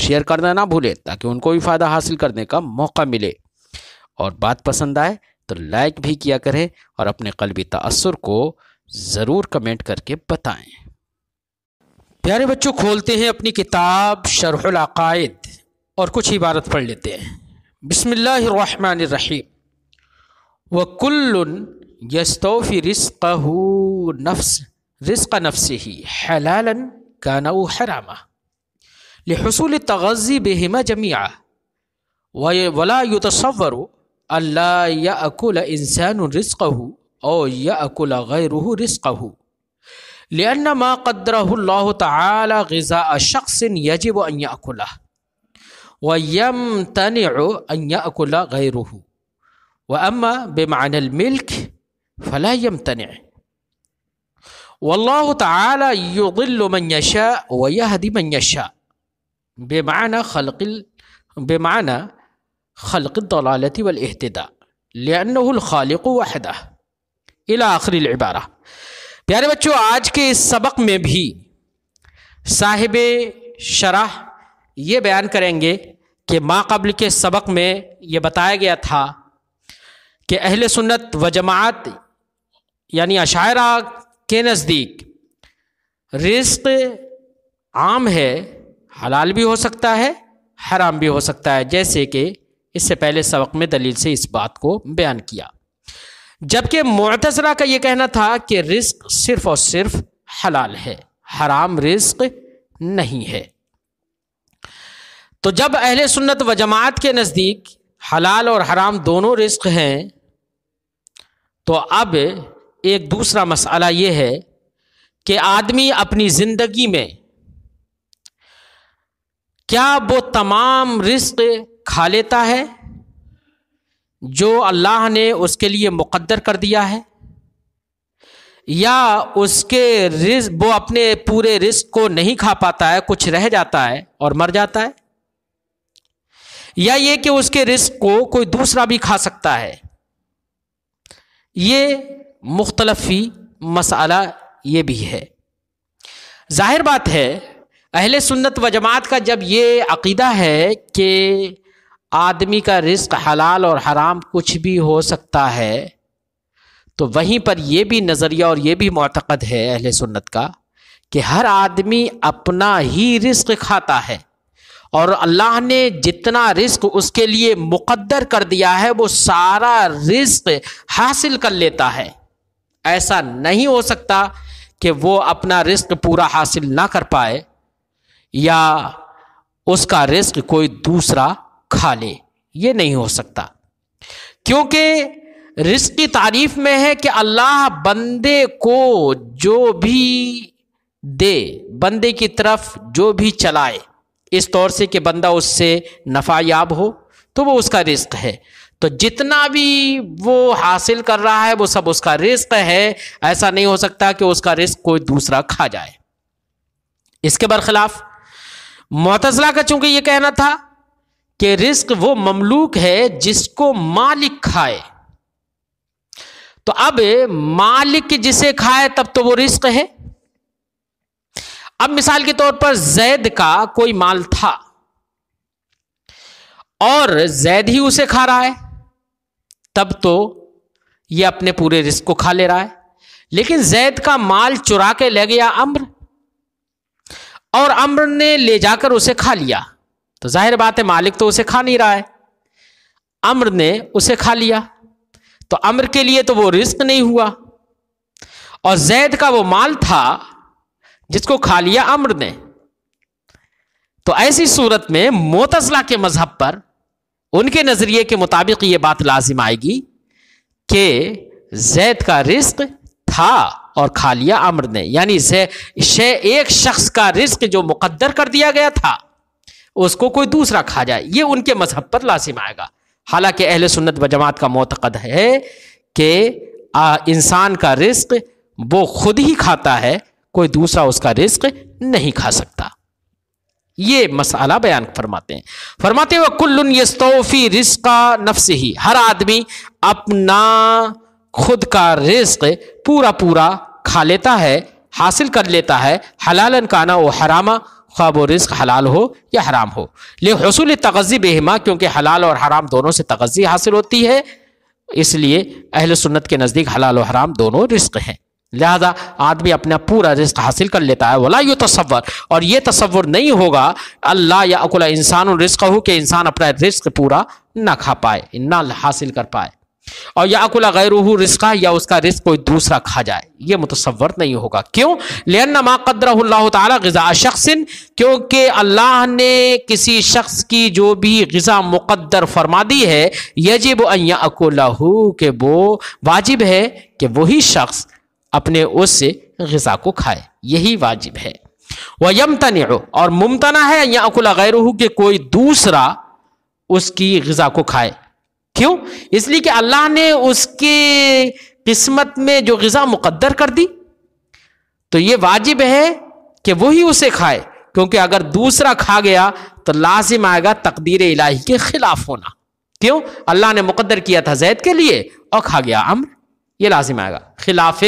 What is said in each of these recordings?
share करना ना भूलें ताकि उनको भी फ़ायदा हासिल करने का मौका मिले और बात पसंद आए तो लाइक भी किया करें और अपने कलबी तसर को ज़रूर कमेंट करके बताएं प्यारे बच्चों खोलते हैं अपनी किताब शरहलाकायद और कुछ इबारत पढ़ लेते हैं बसमीम वकुल्ल यस्तोफ़ी रिस्क नफ्स रिस्क नफ्स ही हलालन का हरामा لحصول التغذي بهما جميعا ولا يتصور ألا يأكل إنسان رزقه أو يأكل غيره رزقه لأن ما قدره الله تعالى غذاء شخص يجب أن يأكله ويمتنع أن يأكل غيره وأما بمعنى الملك فلا يمتنع والله تعالى يضل من يشاء ويهدي من يشاء بمعنى خلق ال... بمعنى خلق الضلالة والاهتداء لأنه الخالق وحده إلى آخر العبارة प्यारे बच्चों आज के इस सबक में भी साहिब शराह ये बयान करेंगे कि माँ कबल के सबक में ये बताया गया था कि अहल सुन्नत व जमात यानी अशायरा के नज़दीक रिस्क आम है हलाल भी हो सकता है हराम भी हो सकता है जैसे कि इससे पहले सबक में दलील से इस बात को बयान किया जबकि मतजरा का ये कहना था कि रिस्क सिर्फ और सिर्फ हलाल है हराम रिस्क नहीं है तो जब अहले सुन्नत व जमात के नज़दीक हलाल और हराम दोनों रिस्क हैं तो अब एक दूसरा मसला ये है कि आदमी अपनी ज़िंदगी में क्या वो तमाम रिस्क खा लेता है जो अल्लाह ने उसके लिए मुकद्दर कर दिया है या उसके रिस्क वो अपने पूरे रिस्क को नहीं खा पाता है कुछ रह जाता है और मर जाता है या ये कि उसके रिस्क को कोई दूसरा भी खा सकता है ये मुख्तलफ़ी मसाला ये भी है जाहिर बात है अहले सुन्नत व जमात का जब ये अकीदा है कि आदमी का रिस्क हलाल और हराम कुछ भी हो सकता है तो वहीं पर यह भी नज़रिया और ये भी मतकद है अहल सुन्नत का कि हर आदमी अपना ही रिस्क खाता है और अल्लाह ने जितना रिस्क उसके लिए मुकद्दर कर दिया है वो सारा रिस्क हासिल कर लेता है ऐसा नहीं हो सकता कि वो अपना रिस्क पूरा हासिल ना कर पाए या उसका रिस्क कोई दूसरा खा ले ये नहीं हो सकता क्योंकि रिस्क की तारीफ में है कि अल्लाह बंदे को जो भी दे बंदे की तरफ जो भी चलाए इस तौर से कि बंदा उससे नफा याब हो तो वो उसका रिस्क है तो जितना भी वो हासिल कर रहा है वो सब उसका रिस्क है ऐसा नहीं हो सकता कि उसका रिस्क कोई दूसरा खा जाए इसके बरखिलाफ़ मोतजला का चूंकि ये कहना था कि रिस्क वो ममलूक है जिसको मालिक खाए तो अब मालिक जिसे खाए तब तो वो रिस्क है अब मिसाल के तौर पर जैद का कोई माल था और जैद ही उसे खा रहा है तब तो ये अपने पूरे रिस्क को खा ले रहा है लेकिन जैद का माल चुरा के ले गया अम्र और अम्र ने ले जाकर उसे खा लिया तो जाहिर बात है मालिक तो उसे खा नहीं रहा है अम्र ने उसे खा लिया तो अम्र के लिए तो वो रिस्क नहीं हुआ और जैद का वो माल था जिसको खा लिया अम्र ने तो ऐसी सूरत में मोतजला के मजहब पर उनके नज़रिए के मुताबिक ये बात लाजिम आएगी कि जैद का रिस्क था और खा लिया अमर ने यानी से शे एक शख्स का रिस्क जो मुकद्दर कर दिया गया था उसको कोई दूसरा खा जाए ये उनके मजहब पर लाजिम आएगा हालांकि अहल सुन्नत व जमात का मतकद है कि इंसान का रिस्क वो खुद ही खाता है कोई दूसरा उसका रिस्क नहीं खा सकता ये मसाला बयान फरमाते हैं फरमाते हुए कुल्लुन यस्तौफी का नफ्स ही हर आदमी अपना खुद का रिस्क पूरा पूरा खा लेता है हासिल कर लेता है हलालन काना व हरामा ख्वाब व रिस्क हलाल हो या हराम हो ले हसूल तगज़ी बेहमा क्योंकि हलाल और हराम दोनों से तगज़ी हासिल होती है इसलिए अहल सुन्नत के नज़दीक हलाल और हराम दोनों रिस्क हैं लिहाजा आदमी अपना पूरा रिस्क हासिल कर लेता है वाला यू तस्वर और ये तस्वर नहीं होगा अल्लाह या अकुल इंसान रिस्क हो कि इंसान अपना रिस्क पूरा ना खा पाए ना हासिल कर पाए और याकुला गैर रिस्का या उसका रिस्क कोई दूसरा खा जाए ये मुतसवर नहीं होगा क्यों लेन कदर तज़ा शख्स क्योंकि अल्लाह ने किसी शख्स की जो भी गज़ा मुकदर फरमा दी है यजिब अकोलाहू के वो वाजिब है कि वही शख्स अपने उस गज़ा को खाए यही वाजिब है वह यमतन और मुमतना है या अकुला गैर के कोई दूसरा उसकी गज़ा को खाए क्यों इसलिए कि अल्लाह ने उसके किस्मत में जो गज़ा मुकद्दर कर दी तो ये वाजिब है कि वही उसे खाए क्योंकि अगर दूसरा खा गया तो लाजिम आएगा तकदीर इलाही के खिलाफ होना क्यों अल्लाह ने मुकद्दर किया था जैद के लिए और खा गया अम्र ये लाजिम आएगा खिलाफ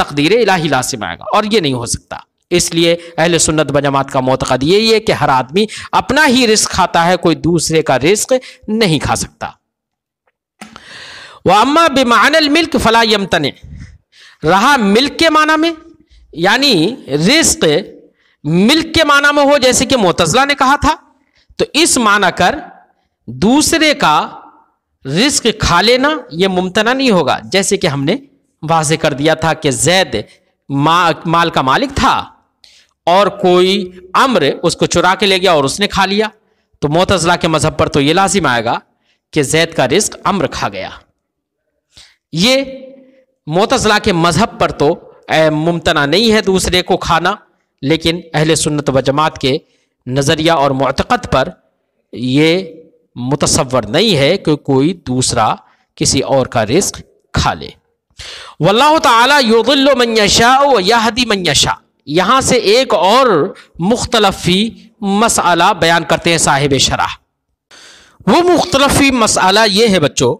तकदीर इलाही लाजिम आएगा और ये नहीं हो सकता इसलिए अहल सुन्नत बजमात का मोतकद यही है कि हर आदमी अपना ही रिस्क खाता है कोई दूसरे का रिस्क नहीं खा सकता वह अम्मा बेमानल मिल्क फला यमतने रहा मिल्क के माना में यानी रिस्क मिल्क के माना में हो जैसे कि मोतजला ने कहा था तो इस माना कर दूसरे का रिस्क खा लेना यह मुमतना नहीं होगा जैसे कि हमने वाजे कर दिया था कि जैद मा, माल का मालिक था और कोई अम्र उसको चुरा के ले गया और उसने खा लिया तो मोतजला के मजहब पर तो ये लाजिम आएगा कि जैद का रिस्क अम्र खा गया ये मोतजला के मजहब पर तो मुमतना नहीं है दूसरे को खाना लेकिन अहल सुन्नत व जमात के नज़रिया और मतकद पर यह मुतसवर नहीं है कि कोई दूसरा किसी और का रिस्क खा ले वल्ला तला योगुल्लो व याहदी मनयशा यहाँ से एक और मुख्तलफ़ी मसाला बयान करते हैं साहिब शराह वो मुख्तलफ़ी मसाला ये है बच्चों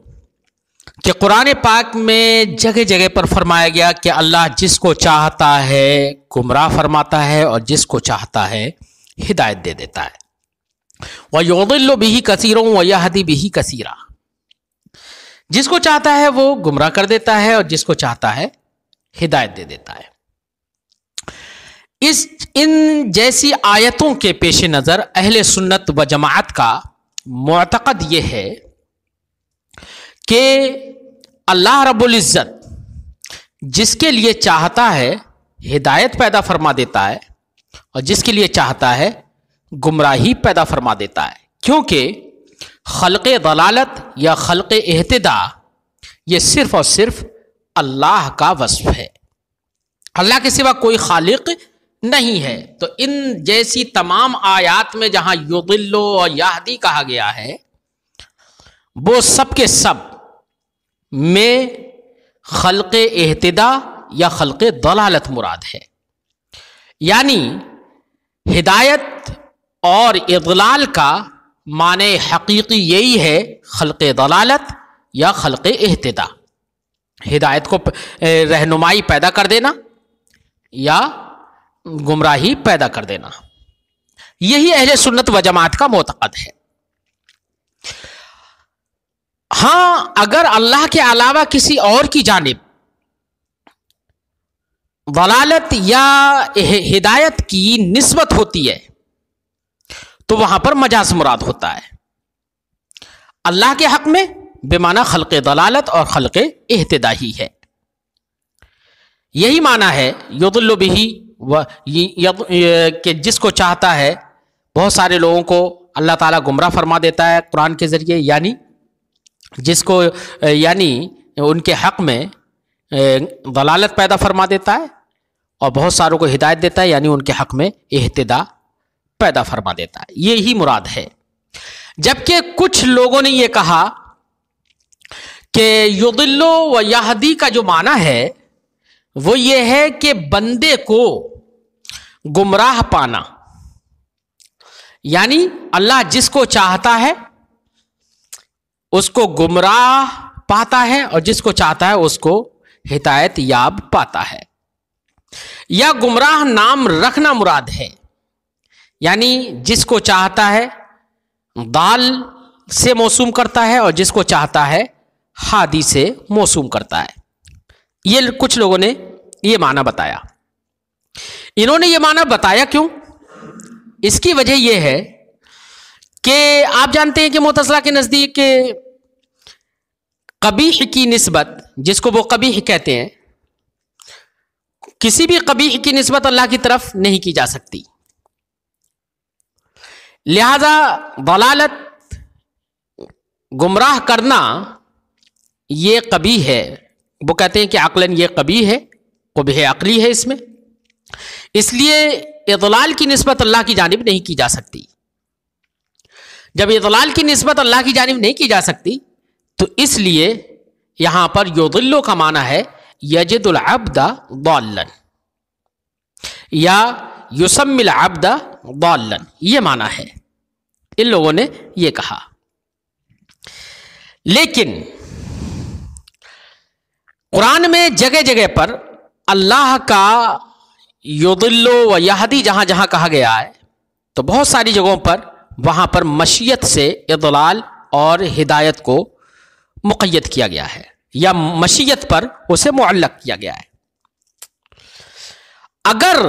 कि कुरान पाक में जगह जगह पर फरमाया गया कि अल्लाह जिसको चाहता है गुमराह फरमाता है और जिसको चाहता है हिदायत दे देता है वह योदिल्लो भी कसीरों वहदी भी कसीरा जिसको चाहता है वो गुमराह कर देता है और जिसको चाहता है हिदायत दे देता है इस इन जैसी आयतों के पेश नज़र अहल सुन्नत व जमात का मतकद ये है कि अल्लाह रबुल्ज़त जिसके लिए चाहता है हिदायत पैदा फरमा देता है और जिसके लिए चाहता है गुमराही पैदा फरमा देता है क्योंकि खलक़ दलालत या खलक़ अहतदा ये सिर्फ़ और सिर्फ़ अल्लाह का वस्फ है अल्लाह के सिवा कोई खालिक नहीं है तो इन जैसी तमाम आयात में जहां युदिल्लो और याहदी कहा गया है वो सब के सब में खलक एहतदा या खलक दलालत मुराद है यानी हिदायत और इदलाल का मान हकीकी यही है खलक दलालत या खलक एहतदा हिदायत को रहनुमाई पैदा कर देना या गुमराही पैदा कर देना यही अहले सुन्नत व जमात का मोतकद है हां अगर अल्लाह के अलावा किसी और की जानब वलालत या हिदायत की नस्बत होती है तो वहां पर मजाज मुराद होता है अल्लाह के हक में बेमाना खलक दलालत और खलक अहतदाही है यही माना है योदुल्लबिही वह कि जिसको चाहता है बहुत सारे लोगों को अल्लाह ताला गुमराह फरमा देता है कुरान के ज़रिए यानी जिसको यानी उनके हक में दलालत पैदा फरमा देता है और बहुत सारों को हिदायत देता है यानी उनके हक में अहतदा पैदा फरमा देता है ये ही मुराद है जबकि कुछ लोगों ने ये कहा कि युदिल्लो व यहदी का जो माना है वो ये है कि बंदे को गुमराह पाना यानी अल्लाह जिसको चाहता है उसको गुमराह पाता है और जिसको चाहता है उसको हिदायत याब पाता है या गुमराह नाम रखना मुराद है यानी जिसको चाहता है दाल से मौसूम करता है और जिसको चाहता है हादी से मौसूम करता है ये कुछ लोगों ने ये माना बताया इन्होंने ये माना बताया क्यों इसकी वजह यह है कि आप जानते हैं कि मोतसला के नज़दीक कबीह की नस्बत जिसको वो कबीह कहते हैं किसी भी कबीह की नस्बत अल्लाह की तरफ नहीं की जा सकती लिहाजा वलालत गुमराह करना ये कभी है वो कहते हैं कि आकलन ये कबी है वबह अकली है इसमें इसलिए इतलाल की नस्बत अल्लाह की जानब नहीं की जा सकती जब इतलाल की नस्बत अल्लाह की जानब नहीं की जा सकती तो इसलिए यहां पर योदिल्लो का माना है यजदुल अब्दा दौलन या युसमिल अब्दा दौलन ये माना है इन लोगों ने ये कहा लेकिन कुरान में जगह जगह पर अल्लाह का योदिल्लो व यहदी जहाँ जहाँ कहा गया है तो बहुत सारी जगहों पर वहाँ पर मशीयत से इदलाल और हिदायत को मुक़यद किया गया है या मशीयत पर उसे मुअल्लक किया गया है अगर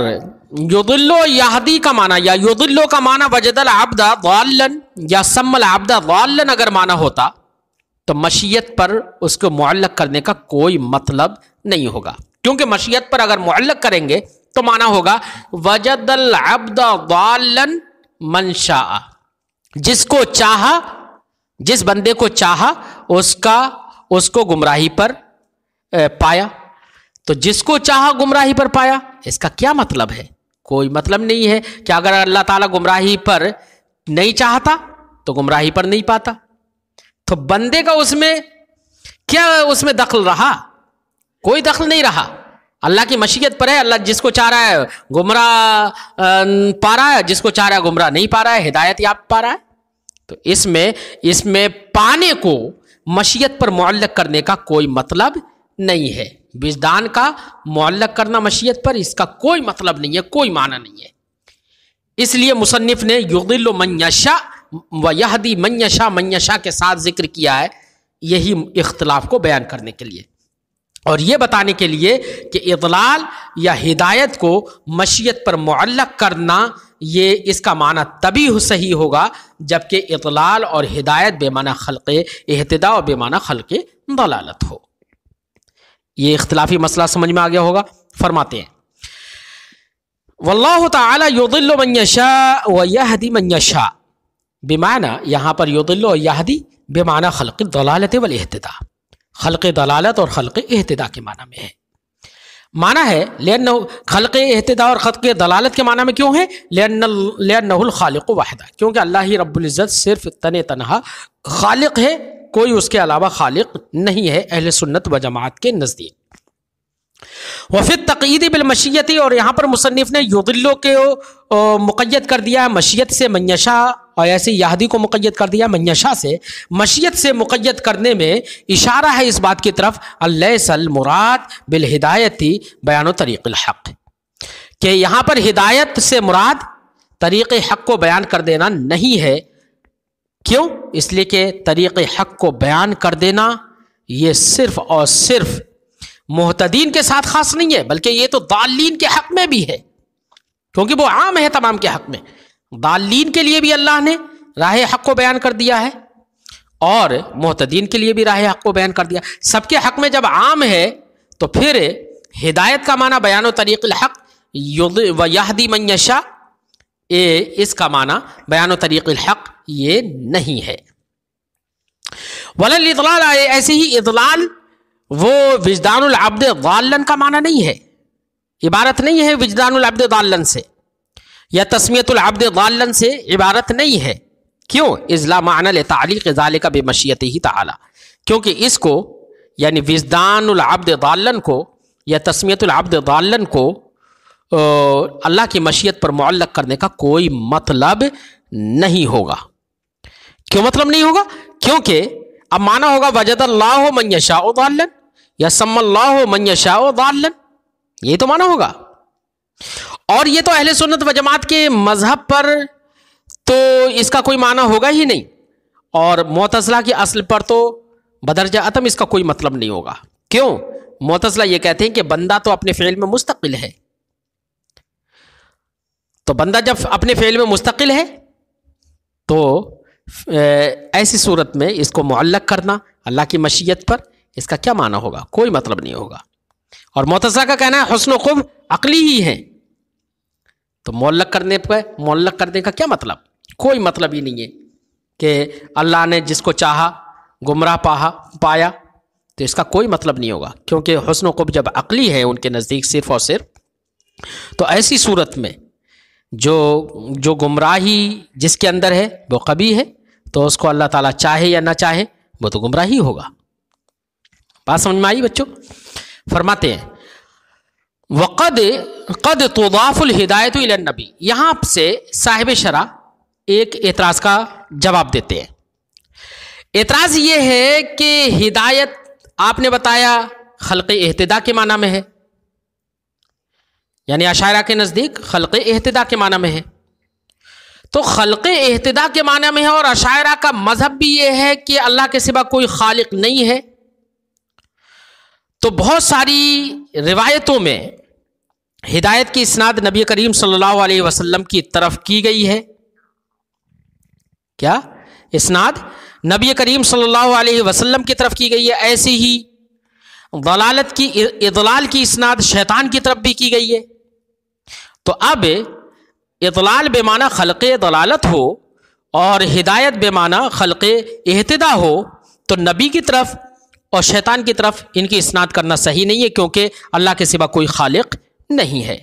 योदिल्लो याहदी का माना या योदिल्लो का माना वजदल आबदा वालन या सम्मल आबदा वालन अगर माना होता तो मशीयत पर उसको मुअल्लक करने का कोई मतलब नहीं होगा क्योंकि मशीयत पर अगर मुअल्लक करेंगे तो माना होगा वजदल मनशा जिसको चाह जिस बंदे को चाह उसका उसको गुमराही पर पाया तो जिसको चाह गुमराही पर पाया इसका क्या मतलब है कोई मतलब नहीं है कि अगर अल्लाह ताला गुमराही पर नहीं चाहता तो गुमराही पर नहीं पाता तो बंदे का उसमें क्या उसमें दखल रहा कोई दखल नहीं रहा अल्लाह की मशीयत पर है अल्लाह जिसको चाह रहा है गुमराह पा रहा है जिसको चाह रहा है गुमराह नहीं पा रहा है हिदायत याब पा रहा है तो इसमें इसमें पाने को मशीयत पर मुल्लक करने का कोई मतलब नहीं है विजदान का मुल्लक करना मशीयत पर इसका कोई मतलब नहीं है कोई माना नहीं है इसलिए मुसन्फ़ ने युगिल मयशा व यहदी मयशा मयशा के साथ जिक्र किया है यही इख्तलाफ को बयान करने के लिए और ये बताने के लिए कि इतलाल या हिदायत को मशीयत पर मुल्क करना ये इसका माना तभी हो सही होगा जबकि इतलाल और हिदायत बेमाना खलक़ अहतदा और बेमाना खलक़ दलालत हो ये इख्तलाफी मसला समझ में आ गया होगा फरमाते हैं वल्लाह तयदिल्मनशा व यहदी मनशा बेमाना यहाँ पर योदिल्ल और यहदी बेमाना खलक़ दलालत वल अहतदा खलक़ दलालत और खलक़ अहतदा के माना में है माना है लेन खलक़ अहतदा और खलक़ दलालत के माना में क्यों है लेन खालिक वाहिदा क्योंकि अल्लाह ही रब्ज़त सिर्फ तन तनहा खालिक है कोई उसके अलावा खालिक नहीं है अहल सुन्नत व जमात के नज़दीक वफिर तकीद बिलमशियती और यहाँ पर मुसनफ़ ने युदिल्लों के मुक़ैद कर दिया मशीत से मंशा और ऐसे याहदी को मुक़ैद कर दिया मैशा से मशीत से मुक़ैद करने में इशारा है इस बात की तरफ अल्लासल मुराद बिल हिदायती बयान तरीक हक़ यहाँ पर हिदायत से मुराद तरीक़ हक़ को बयान कर देना नहीं है क्यों इसलिए कि तरीक़ हक़ को बयान कर देना ये सिर्फ़ और सिर्फ़ मोहतदीन के साथ ख़ास नहीं है बल्कि ये तो दालीन के हक़ में भी है क्योंकि वो आम है तमाम के हक़ में दालीन के लिए भी अल्लाह ने राह हक को बयान कर दिया है और मोहतदीन के लिए भी राह हक को बयान कर दिया सबके हक में जब आम है तो फिर हिदायत का माना बयान तरीक़ हक व यहदी मैशा ये इसका माना बयान तरीक़ हक ये नहीं है वलाल आए ऐसे ही इतलाल वो विजदानब्द वालन का माना नहीं है इबारत नहीं है विजदानब्द वालन से या तस्मियतुल आबद से इबारत नहीं है क्यों इजला मानल तालीक ज़ाल का बेमशीत ही तला क्योंकि इसको यानी विजदानब्द आबद को या तस्मियतुल आबद को अल्लाह की मशीयत पर मुल्लक करने का कोई मतलब नहीं होगा क्यों मतलब नहीं होगा क्योंकि अब माना होगा वजद अल्लाह मन उदालन या सम्मल्लाह मन यशाओ ये यही तो माना होगा और ये तो अहले सुन्नत व जमात के मज़हब पर तो इसका कोई माना होगा ही नहीं और मोतसला की असल पर तो बदरजा आतम इसका कोई मतलब नहीं होगा क्यों मोतसला ये कहते हैं कि बंदा तो अपने फ़ेल में मुस्तकिल है तो बंदा जब अपने फ़ेल में मुस्तकिल है तो ऐसी सूरत में इसको मुअल्लक करना अल्लाह की मशीयत पर इसका क्या माना होगा कोई मतलब नहीं होगा और मोतसला का कहना है हसन खुब अकली ही है तो मोल करने पर मोल्लक करने का क्या मतलब कोई मतलब ही नहीं है कि अल्लाह ने जिसको चाहा गुमराह पाहा पाया तो इसका कोई मतलब नहीं होगा क्योंकि हसन वब जब अकली है उनके नज़दीक सिर्फ़ और सिर्फ तो ऐसी सूरत में जो जो गुमराही जिसके अंदर है वो कभी है तो उसको अल्लाह ताला चाहे या ना चाहे वो तो गुमराही होगा बात समझ में आई बच्चों फरमाते हैं वक़द कद तोदाफुल हिदायत नबी यहाँ से साहिब शरा एक एतराज़ का जवाब देते हैं एतराज़ ये है कि हिदायत आपने बताया खलक़ अहतदा के माना में है यानी अशायरा के नज़दीक खलक़ अहतदा के माना में है तो खलक़ अहतदा के माना में है और अशायरा का मज़हब भी ये है कि अल्लाह के सिवा कोई खालिक नहीं है तो बहुत सारी रिवायतों में हिदायत की इसनाद नबी करीम सल्लल्लाहु अलैहि वसल्लम की तरफ की गई है क्या इसनाद नबी करीम सल्लल्लाहु अलैहि वसल्लम की तरफ की गई है ऐसी ही दलालत की इदलाल की इसनाद शैतान की तरफ भी की गई है तो अब इदलाल बेमाना खलक़ दलालत हो और हिदायत बेमाना खलक़ अहतदा हो तो नबी की तरफ और शैतान की तरफ इनकी इसनाद करना सही नहीं है क्योंकि अल्लाह के सिवा कोई खालिक नहीं है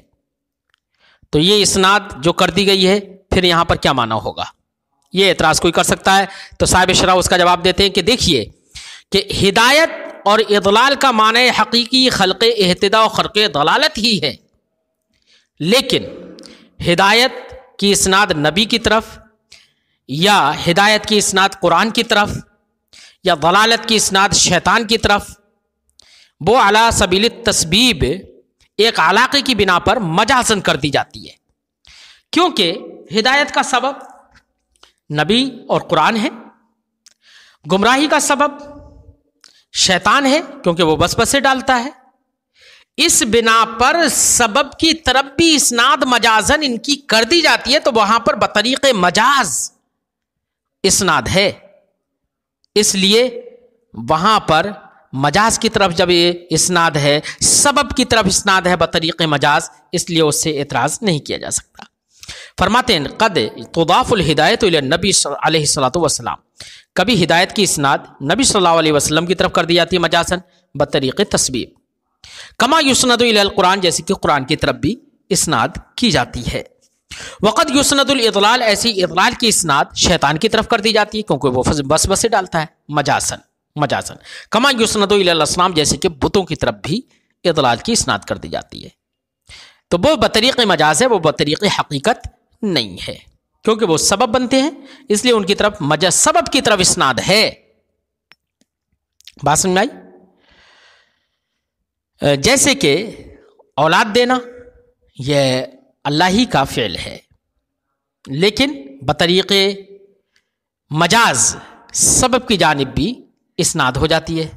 तो ये इसनाद जो कर दी गई है फिर यहाँ पर क्या माना होगा ये एतराज़ कोई कर सकता है तो साहिब शरा उसका जवाब देते हैं कि देखिए कि हिदायत और इदलाल का माने हकीकी खलक़ अहतदा और खरक दलालत ही है लेकिन हिदायत की इसनाद नबी की तरफ या हिदायत की इसनाद कुरान की तरफ या दलालत की इसनाद शैतान की तरफ वो अला सबील तस्बीब एक आलाके की बिना पर मजासन कर दी जाती है क्योंकि हिदायत का सबब नबी और कुरान है गुमराही का सबब शैतान है क्योंकि वो बस बसे डालता है इस बिना पर सबब की तरफ भी इसनाद मजाजन इनकी कर दी जाती है तो वहां पर बतरीक मजाज इसनाद है इसलिए वहां पर मजाज की तरफ जब ये इसनाद है सबब की तरफ इसनाद है बतरीक़ मजाज इसलिए उससे एतराज़ नहीं किया जा सकता फरमाते हैं कद तोदाफुल हिदायत नबी वसलाम कभी हिदायत की इसनाद नबी सल्लल्लाहु अलैहि वसल्लम की तरफ कर दी जाती है मजासन बतरीक़ तस्वीर कमा कुरान जैसे कि कुरान की तरफ भी इसनाद की जाती है वक़द युसनदुलतलाल ऐसी इतलाल की इसनाद शैतान की तरफ कर दी जाती है क्योंकि वो बस बसे डालता है मजासन मजासन कमा युसनत इलाम जैसे कि बुतों की तरफ भी इतलाज की स्नात कर दी जाती है तो वो बतरीक़ मजाज है वो बतरीक़ हकीकत नहीं है क्योंकि वो सबब बनते हैं इसलिए उनकी तरफ मजा सबब की तरफ स्नाद है बात समझ आई जैसे कि औलाद देना यह अल्लाह ही का फेल है लेकिन बतरीक़ मजाज सबब की जानब भी इसनाद हो जाती है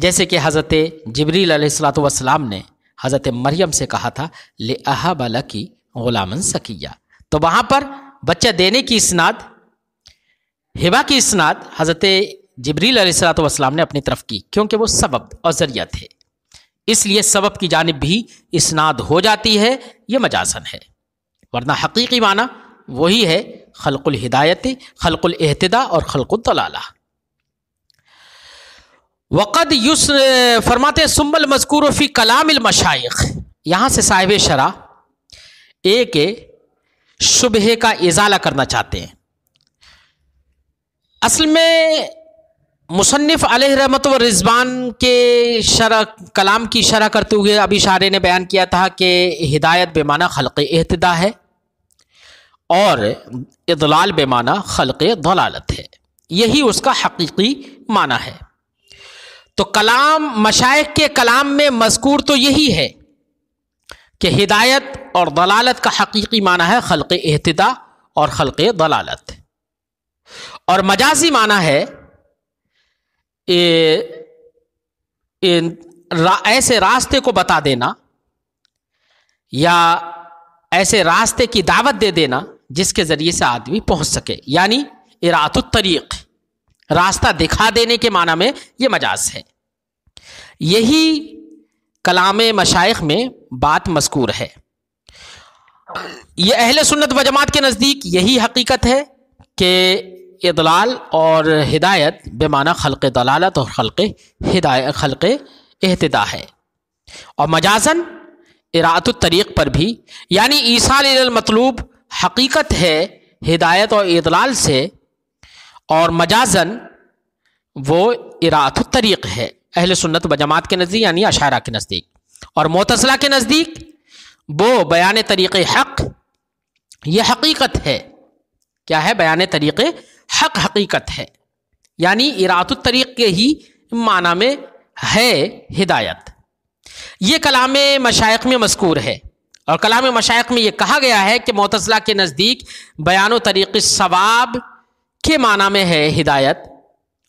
जैसे कि हज़रत जबरील अलैहिस्सलाम ने हज़रत मरियम से कहा था ले अहबला की गुलामन सकिया तो वहाँ पर बच्चा देने की इसनाद हिबा की इसनाद हज़रत जबरील अलैहिस्सलाम ने अपनी तरफ की क्योंकि वो सबब और ज़रिया थे इसलिए सबब की जानब भी इसनाद हो जाती है ये मजासन है वरना हकीकी माना वही है खलकुल हिदायती खलकुल एहतदा और खलकुल तलाला वक़द युस फरमाते सुम्बल मजकूर फ़ी यहाँ से साहिब शरा एक शुबह का इजाला करना चाहते हैं असल में मुसनफ़ रहमत व रिजवान के शरा कलाम की शरह करते हुए अभी शारे ने बयान किया था कि हिदायत बेमाना खलक़ अहतदा है और इदलाल बेमाना खलक़ दलालत है यही उसका हकीकी माना है तो कलाम मशाइ के कलाम में मजकूर तो यही है कि हिदायत और दलालत का हकीकी माना है खलक़ अहतदा और खलक़ दलालत और मजाजी माना है ए, ए, रा, ऐसे रास्ते को बता देना या ऐसे रास्ते की दावत दे देना जिसके ज़रिए से आदमी पहुंच सके यानी तरीक़ रास्ता दिखा देने के माना में ये मजाज है यही कलाम मशाइख में बात मस्कूर है ये अहल सुन्नत व जमात के नज़दीक यही हकीकत है कि इदलाल और हिदायत बेमाना खलक़ दलालत और खलक़ हिदायत खलक़ अहतदा है और मजाजन इरात तरीक़ पर भी यानी ईसा मतलूब हकीकत है हिदायत और इदलाल से और मजाजन वो इरात तरीक़ है अहल सुन्नत जमात के नज़दीक यानी अशारा के नज़दीक और मोतसला के नज़दीक वो बयान तरीक़ हक ये हकीकत है क्या है बयान तरीक़ हक हकीकत है यानी इरातु तरीक़ के ही माना में है हिदायत ये कलाम मशाइ में मस्कूर है और कलाम मशाइ में ये कहा गया है कि मोतसला के नज़दीक बयान तरीक़ सवाब के माना में है हिदायत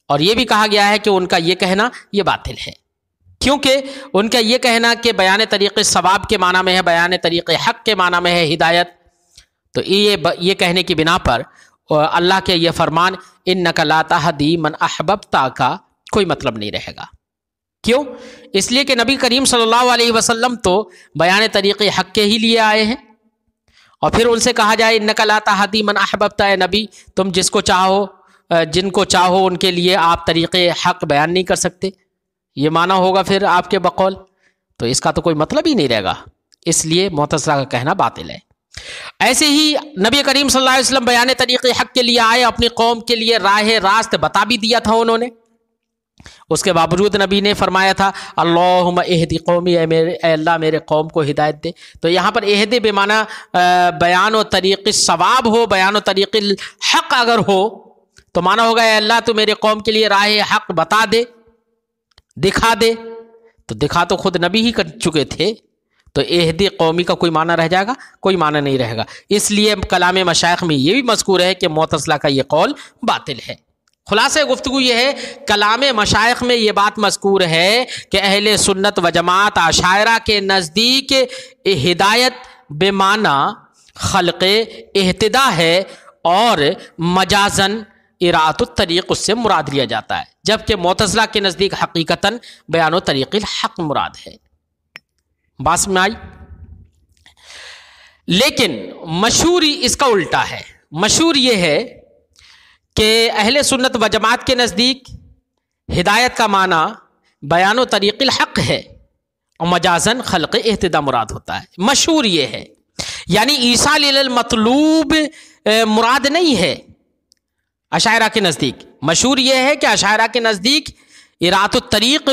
और ये भी कहा गया है कि उनका ये कहना ये बातिल है क्योंकि उनका यह कहना कि बयान तरीक़ सवाब के माना में है बयान तरीक़ हक के माना में है हिदायत तो ये ये कहने की बिना पर अल्लाह के ये फरमान इन नकलाता हदी मन अहबबता का कोई मतलब नहीं रहेगा क्यों इसलिए कि नबी करीम सल्लल्लाहु अलैहि वसल्लम तो बयान तरीके हक के ही लिए आए हैं और फिर उनसे कहा जाए नकल आता हदी मन अहबबता है नबी तुम जिसको चाहो जिनको चाहो उनके लिए आप तरीक़े हक बयान नहीं कर सकते ये माना होगा फिर आपके बकौल तो इसका तो कोई मतलब ही नहीं रहेगा इसलिए मोहतसरा का कहना बातिल है ऐसे ही नबी करीम सल्लल्लाहु अलैहि वसल्लम बयान तरीक़े हक के लिए आए अपनी कौम के लिए राह रास्त बता भी दिया था उन्होंने उसके बावजूद नबी ने फरमाया था अल्लाह एहदी कौमी मेरे अल्लाह मेरे कौम को हिदायत दे तो यहाँ पर एहद बेमाना बयान व तरीक़ सवाब हो बयान व तरीक़ हक़ अगर हो तो माना होगा अल्लाह तो मेरे कौम के लिए राह हक़ बता दे दिखा दे तो दिखा तो खुद नबी ही कर चुके थे तो एहद कौमी का कोई माना रह जाएगा कोई माना नहीं रहेगा इसलिए कलाम मशाख में ये भी मशकूर है कि मोतसला का ये कौल बातिल है खुलासे गुफ्तु यह है कलाम मशाइ में ये बात मशकूर है कि अहल सुन्नत व जमात आशायरा के नज़दीक हिदायत बेमाना खलक़ अहतदा है और मजाजन इरात तरीक़ उससे मुराद लिया जाता है जबकि मोतज़ला के नज़दीक हकीकता बयान तरीक़ हक मुराद है बास में आई लेकिन मशहूरी इसका उल्टा है मशहूर यह है कि अहल सुन्नत व जमात के नज़दीक हिदायत का माना बयान तरीक़ल हक़ है और मजाजन खलक़ अहतदा मुराद होता है मशहूर ये है यानी ईसा मतलूब मुराद नहीं है अशायरा के नज़दीक मशहूर यह है कि अशायरा के नज़दीक इरात तरीक़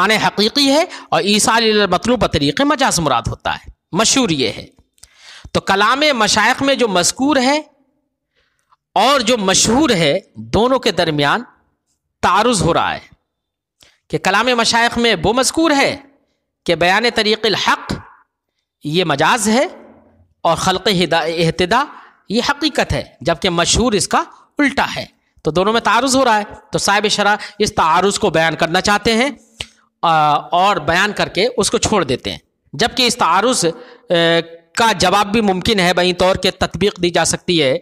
माने हकीकी है और ईसा मतलूब तरीक़ मजाज मुराद होता है मशहूर यह है तो कलाम मशाइ में जो मस्कूर है और जो मशहूर है दोनों के दरमियान तारुज हो रहा है कि कलाम मशाइ में वो मजकूर है कि बयान तरीक़ हक़ ये मजाज है और खलक़ अहतदा ये हकीकत है जबकि मशहूर इसका उल्टा है तो दोनों में तारुज हो रहा है तो साहिब शरा इस तारुज को बयान करना चाहते हैं और बयान करके उसको छोड़ देते हैं जबकि इस तारुज का जवाब भी मुमकिन है बहीं तौर के तदबीक दी जा सकती है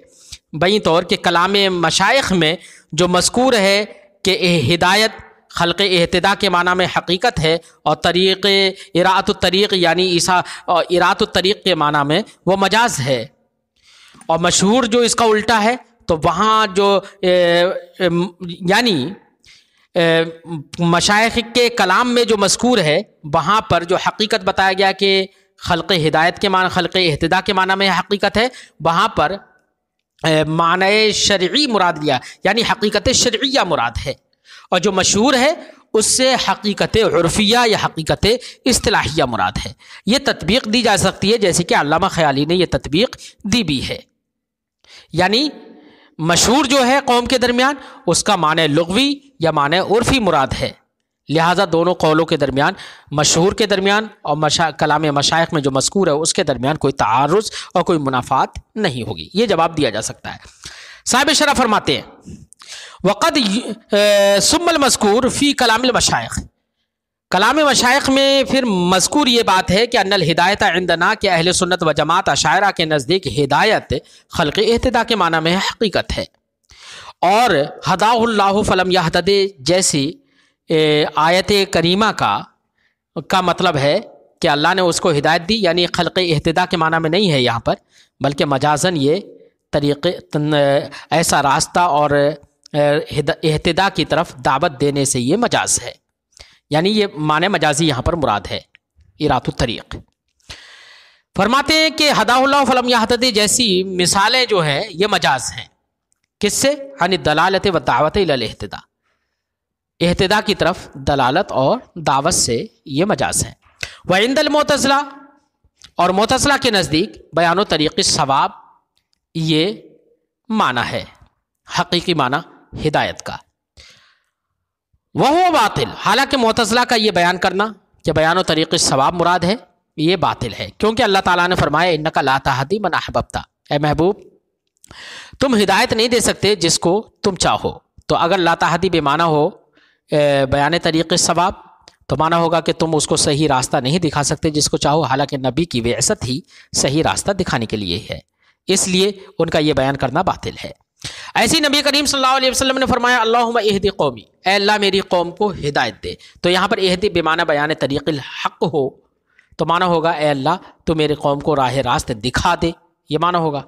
बई तौर के कलाम मशाइ में जो मस्कूर है कि हिदायत खलक़ अहतदा के माना में हकीकत है और तरीक़ इरात तरीक़ यानी ईसा और इरात तरीक़ के माना में वो मजाज है और मशहूर जो इसका उल्टा है तो वहाँ जो यानी मशाइ के कलाम में जो मस्कूर है वहाँ पर जो हकीकत बताया गया कि खलक़ हिदायत के मान खलक़ अहतदा के माना में हकीकत है वहाँ पर मान शर्य मुराद लिया यानी हकीकत शर्या मुराद है और जो मशहूर है उससे हकीकत उर्फिया या हकीकत असलाहिया मुराद है ये तदबीक दी जा सकती है जैसे कि अलामा ख्याली ने यह तदबीक दी भी है यानी मशहूर जो है कौम के दरमियान उसका मान लगवी या मान उर्फी मुराद है लिहाजा दोनों कौलों के दरमियान मशहूर के दरमियान और मशा कलाम मशाइ में जो मस्कूर है उसके दरमियान कोई तारज़ और कोई मुनाफात नहीं होगी ये जवाब दिया जा सकता है साहब शरा फरमाते हैं वक़द सुमल मस्कूर फ़ी कलाम मशाइ कलाम मशाइ में फिर मस्कूर ये बात है कि अनल हिदायत इंदना के अहल सुन्नत व जमात अशायरा के नज़दीक हिदायत खल़ अहतदा के माना में हकीकत है और हदाउल्ला फ़लम यहतदे जैसी आयत करीमा का का मतलब है कि अल्लाह ने उसको हिदायत दी यानी खलक़ अहतदा के माना में नहीं है यहाँ पर बल्कि मजाजन ये तरीक़े ऐसा रास्ता और अहतदा की तरफ दावत देने से ये मजाज है यानी ये माने मजाजी यहाँ पर मुराद है इरातरीक़ फरमाते हैं कि हदा फलम याहतदी जैसी मिसालें जो हैं ये मजाज हैं किससे यानी दलालत व दावत अहतदा अहतदा की तरफ दलालत और दावत से ये मजाज हैं व मोतजला और मोतजला के नज़दीक बयान तरीक़ सवाब ये माना है हकीकी माना हिदायत का वह बातिल हालांकि मोतजला का ये बयान करना कि बयान तरीक़ सवाब मुराद है ये बातिल है क्योंकि अल्लाह ताला ने फरमाया इन्ना का लाताहदी मन ए महबूब तुम हिदायत नहीं दे सकते जिसको तुम चाहो तो अगर लाताहदी बेमाना हो बयान तरीक़ सवाब तो माना होगा कि तुम उसको सही रास्ता नहीं दिखा सकते जिसको चाहो हालांकि नबी की वेसत ही सही रास्ता दिखाने के लिए है इसलिए उनका यह बयान करना बातिल है ऐसी नबी करीम सल्लल्लाहु अलैहि वसल्लम ने फरमाया अल्लाह एहदी कौमी अल्लाह मेरी कौम को हिदायत दे तो यहाँ पर एहदी बेमाना बयान तरीक़ हक हो तो माना होगा ए अल्लाह तो मेरी कौम को राह रास्त दिखा दे ये माना होगा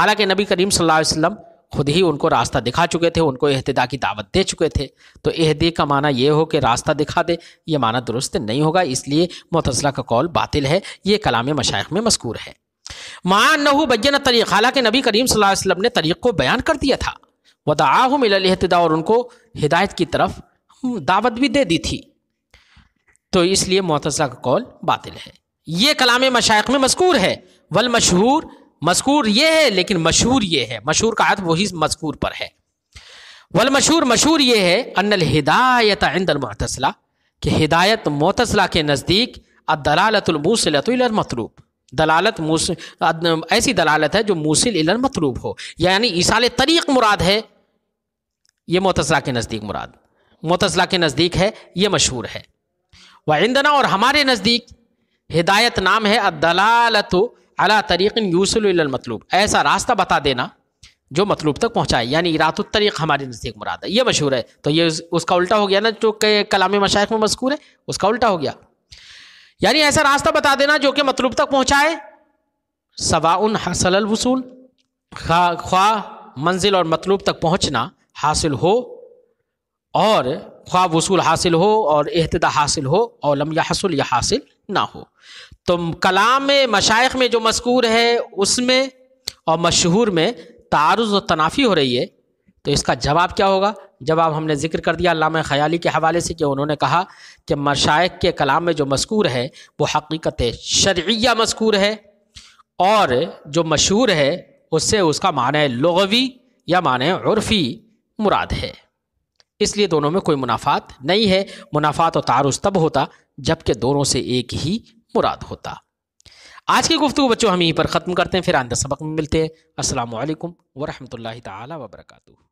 हालांकि नबी करीम सल्लल्लाहु अलैहि वसल्लम खुद ही उनको रास्ता दिखा चुके थे उनको अहतदा की दावत दे चुके थे तो अहदे का माना यह हो कि रास्ता दिखा दे ये माना दुरुस्त नहीं होगा इसलिए मतसला का कौल बातिल है ये कलाम मशाइ में मस्कूर है मान नहू बजन तरीक़ हालांकि नबी करीम वसल्लम ने तरीक़ को बयान कर दिया था वदाह अहतदा और उनको हिदायत की तरफ दावत भी दे दी थी तो इसलिए मतसला का कौल बातिल है ये कलाम मशाइ में मस्कूर है वल मशहूर मशहूर ये है लेकिन मशहूर ये है मशहूर का अर्थ वही मजकूर पर है वल मशहूर मशहूर ये है अनल हिदायत इंदमतसला कि हिदायत मतसला के नज़दीक अदलालतमूसलतमतलूब दलालत मूस ऐसी दलालत है जो मूसिल मतलूब हो यानी ईसाल तरीक़ मुराद है ये मोतसला के नज़दीक मुराद मोतसला के नज़दीक है ये मशहूर है व इंदना और हमारे नज़दीक हिदायत नाम है अदलालत अला तरीक़िन यूसलमतलूब ऐसा रास्ता बता देना जो मतलूब तक पहुँचाए यानी इरातरीक़ हमारे नज़दीक मुराद है ये मशहूर है तो ये उसका उल्टा हो गया ना जो कलाम मशाइ में मशहूर है उसका उल्टा हो गया यानी ऐसा रास्ता बता देना जो कि मतलूब तक पहुँचाए सवा हसल वसूल खा ख्वा मंजिल और मतलूब तक पहुँचना हासिल हो और ख्वा वसूल हासिल हो और अहतदा हासिल हो और लम्ह हसल या हासिल ना हो तो कलाम में मशाइ में जो मशकूर है उसमें और मशहूर में तारुज व तनाफ़ी हो रही है तो इसका जवाब क्या होगा जवाब हमने जिक्र कर दिया लामा ख़याली के हवाले से कि उन्होंने कहा कि मशाइ के कलाम में जो मस्कूर है वो हकीकत शर्या मशकूर है और जो मशहूर है उससे उसका मान लगवी या माने उर्फ़ी मुराद है इसलिए दोनों में कोई मुनाफात नहीं है मुनाफात और तारुज तब होता जबकि दोनों से एक ही मुराद होता आज की गुफ्तु बच्चों हम यहीं पर ख़त्म करते हैं फिर आंदा सबक में मिलते हैं असल वरहमल वर्का